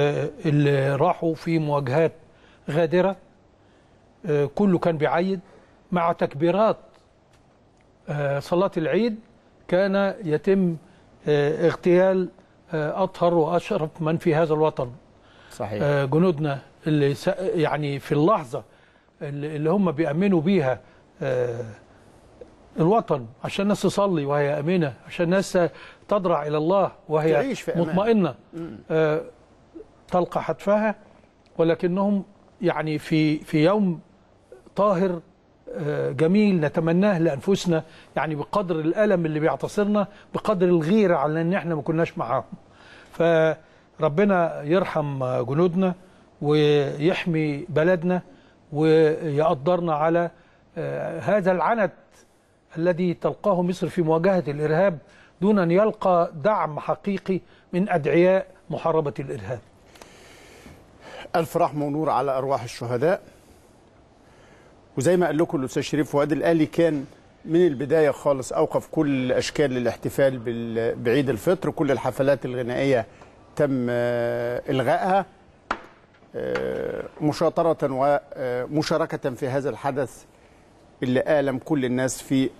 اللي راحوا في مواجهات غادرة آه، كله كان بيعيد مع تكبيرات آه، صلاة العيد كان يتم آه، اغتيال أطهر وأشرف من في هذا الوطن صحيح. جنودنا اللي يعني في اللحظة اللي هم بيأمنوا بيها الوطن عشان الناس تصلي وهي أمينة عشان الناس تضرع إلى الله وهي مطمئنة تلقى حتفها ولكنهم يعني في في يوم طاهر آه، جميل نتمناه لانفسنا يعني بقدر الالم اللي بيعتصرنا بقدر الغيره على ان احنا ما كناش معاهم فربنا يرحم جنودنا ويحمي بلدنا ويقدرنا على آه، هذا العنت الذي تلقاه مصر في مواجهه الارهاب دون ان يلقى دعم حقيقي من ادعياء محاربه الارهاب ألف رحمة ونور على أرواح الشهداء وزي ما قال لكم الأستاذ شريف فؤاد الأهلي كان من البداية خالص أوقف كل أشكال الاحتفال بعيد الفطر كل الحفلات الغنائية تم آه، إلغائها آه، مشاطرة ومشاركة آه، في هذا الحدث اللي ألم كل الناس في